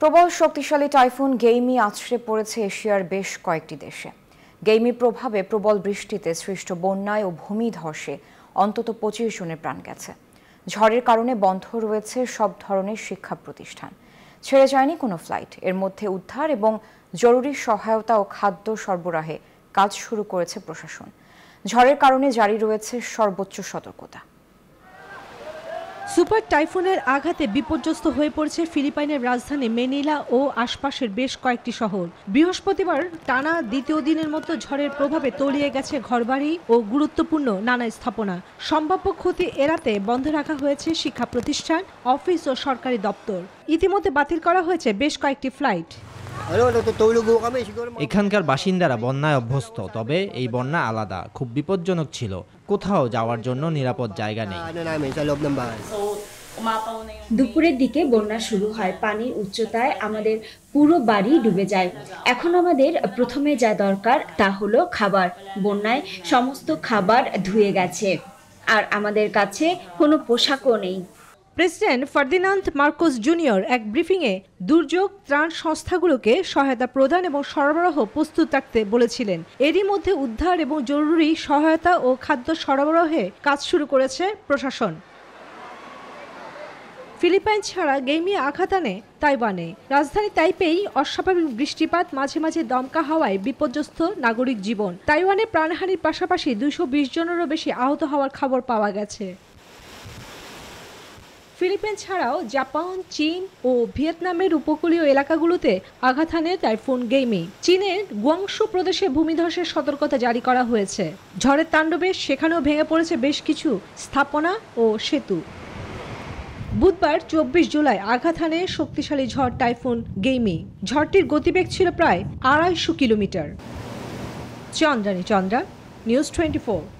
প্রবল শক্তিশালী টাইফুন গেইমি আছড়ে পড়েছে এশিয়ার বেশ কয়েকটি দেশে গেইমি প্রভাবে প্রবল বৃষ্টিতে সৃষ্ট বন্যায় ও ভূমি ধসে অন্তত পঁচিশ জনের প্রাণ গেছে ঝড়ের কারণে বন্ধ রয়েছে সব ধরনের শিক্ষা প্রতিষ্ঠান ছেড়ে যায়নি কোনো ফ্লাইট এর মধ্যে উদ্ধার এবং জরুরি সহায়তা ও খাদ্য সরবরাহে কাজ শুরু করেছে প্রশাসন ঝড়ের কারণে জারি রয়েছে সর্বোচ্চ সতর্কতা সুপার টাইফুনের আঘাতে বিপর্যস্ত হয়ে পড়ছে ফিলিপাইনের রাজধানী মেনিলা ও আশপাশের বেশ কয়েকটি শহর বৃহস্পতিবার টানা দ্বিতীয় দিনের মতো ঝড়ের প্রভাবে তলিয়ে গেছে ঘরবাড়ি ও গুরুত্বপূর্ণ নানা স্থাপনা সম্ভাব্য ক্ষতি এড়াতে বন্ধ রাখা হয়েছে শিক্ষা প্রতিষ্ঠান অফিস ও সরকারি দপ্তর ইতিমধ্যে বাতিল করা হয়েছে বেশ কয়েকটি ফ্লাইট এখানকার বাসিন্দারা বন্যায় অভ্যস্ত তবে এই বন্যা আলাদা খুব বিপজ্জনক ছিল কোথাও যাওয়ার জন্য নিরাপদ জায়গা নেই দুপুরের দিকে বন্যা শুরু হয় পানির উচ্চতায় আমাদের পুরো বাড়ি ডুবে যায় এখন আমাদের প্রথমে যা দরকার তা হলো খাবার বন্যায় সমস্ত খাবার ধুয়ে গেছে আর আমাদের কাছে কোনো পোশাকও নেই প্রেসিডেন্ট ফার্দিনান্দ মার্কোস জুনিয়র এক ব্রিফিংয়ে দুর্যোগ ত্রাণ সংস্থাগুলোকে সহায়তা প্রদান এবং সরবরাহ প্রস্তুত রাখতে বলেছিলেন এরই মধ্যে উদ্ধার এবং জরুরি সহায়তা ও খাদ্য সরবরাহে কাজ শুরু করেছে প্রশাসন ফিলিপাইন ছাড়া গেমিয়ে আঘাত আনে তাইওয়ানে রাজধানী তাইপেই অস্বাভাবিক বৃষ্টিপাত মাঝে মাঝে দমকা হাওয়ায় বিপর্যস্ত নাগরিক জীবন তাইওয়ানে প্রাণহানির পাশাপাশি দুশো জনেরও বেশি আহত হওয়ার খবর পাওয়া গেছে ফিলিপিন ছাড়াও জাপান চীন ও ভিয়েতনামের উপকূলীয় এলাকাগুলোতে আঘাত হানে টাইফুন গেইমি চীনের গুয়াংশু প্রদেশে ভূমিধসের সতর্কতা জারি করা হয়েছে ঝড়ের তাণ্ডবে সেখানেও ভেঙে পড়েছে বেশ কিছু স্থাপনা ও সেতু বুধবার চব্বিশ জুলাই আঘাত হানে শক্তিশালী ঝড় টাইফুন গেইমি ঝড়টির গতিবেগ ছিল প্রায় আড়াইশো kilometre Chandrani Chandra News twenty